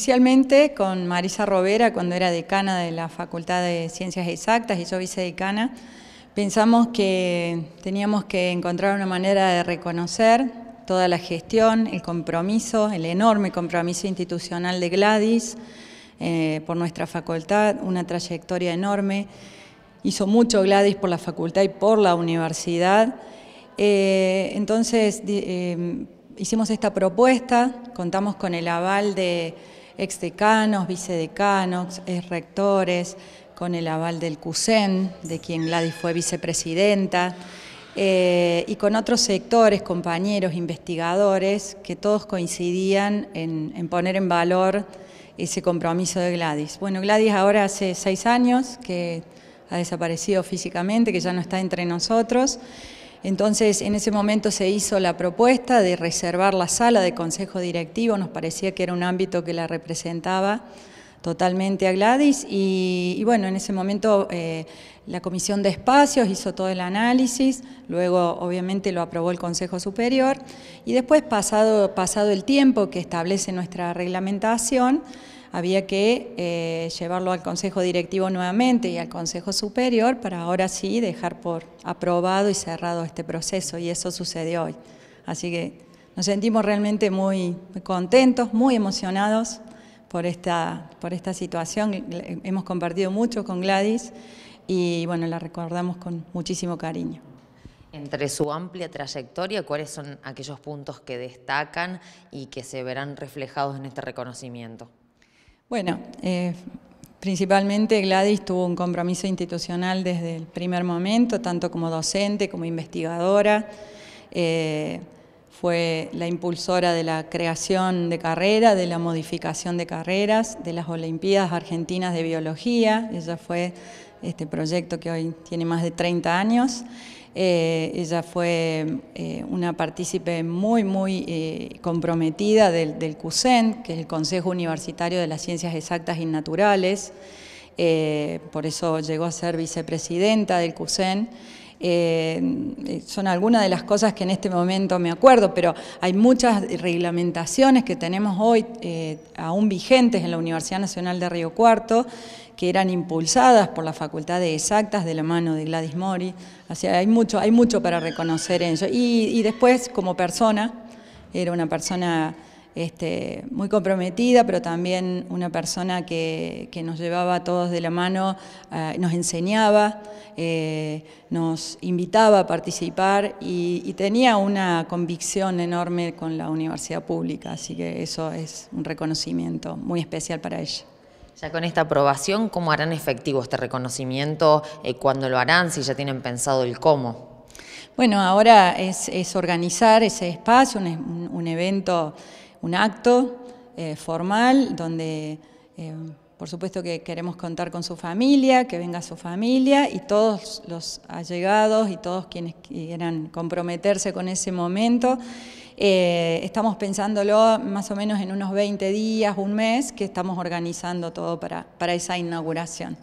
Inicialmente con Marisa Robera, cuando era decana de la Facultad de Ciencias Exactas y yo vicedecana, pensamos que teníamos que encontrar una manera de reconocer toda la gestión, el compromiso, el enorme compromiso institucional de Gladys eh, por nuestra facultad, una trayectoria enorme. Hizo mucho Gladys por la facultad y por la universidad. Eh, entonces, eh, hicimos esta propuesta, contamos con el aval de exdecanos, vicedecanos, rectores, con el aval del CUSEN, de quien Gladys fue vicepresidenta, eh, y con otros sectores, compañeros, investigadores, que todos coincidían en, en poner en valor ese compromiso de Gladys. Bueno, Gladys ahora hace seis años que ha desaparecido físicamente, que ya no está entre nosotros, entonces, en ese momento se hizo la propuesta de reservar la sala de consejo directivo, nos parecía que era un ámbito que la representaba totalmente a Gladys y, bueno, en ese momento eh, la Comisión de Espacios hizo todo el análisis, luego obviamente lo aprobó el Consejo Superior y después pasado el tiempo que establece nuestra reglamentación, había que eh, llevarlo al Consejo Directivo nuevamente y al Consejo Superior para ahora sí dejar por aprobado y cerrado este proceso y eso sucedió hoy. Así que nos sentimos realmente muy contentos, muy emocionados por esta, por esta situación. Hemos compartido mucho con Gladys y bueno, la recordamos con muchísimo cariño. Entre su amplia trayectoria, ¿cuáles son aquellos puntos que destacan y que se verán reflejados en este reconocimiento? Bueno, eh, principalmente Gladys tuvo un compromiso institucional desde el primer momento, tanto como docente como investigadora. Eh, fue la impulsora de la creación de carrera, de la modificación de carreras, de las Olimpiadas Argentinas de Biología. Ella fue este proyecto que hoy tiene más de 30 años. Eh, ella fue eh, una partícipe muy, muy eh, comprometida del, del, CUSEN, que es el Consejo Universitario de las Ciencias Exactas y Naturales. por eso llegó a ser vicepresidenta del CUSEN. Eh, son algunas de las cosas que en este momento me acuerdo, pero hay muchas reglamentaciones que tenemos hoy eh, aún vigentes en la Universidad Nacional de Río Cuarto, que eran impulsadas por la Facultad de Exactas de la mano de Gladys Mori. Así hay mucho, hay mucho para reconocer en ello. Y, después, como persona, era una persona... Este, muy comprometida, pero también una persona que, nos llevaba a todos de la mano, eh, nos enseñaba, eh, nos invitaba a participar y, tenía una convicción enorme con la universidad pública, así que eso es un reconocimiento muy especial para ella. Ya con esta aprobación, ¿cómo harán efectivo este reconocimiento? Eh, ¿Cuándo lo harán? Si ya tienen pensado el cómo. Bueno, ahora es, organizar ese espacio, un, evento, un acto eh, formal donde... Por supuesto que queremos contar con su familia, que venga su familia y todos los allegados y todos quienes quieran comprometerse con ese momento. Eh, estamos pensándolo más o menos en unos 20 días, un mes, que estamos organizando todo para, para esa inauguración.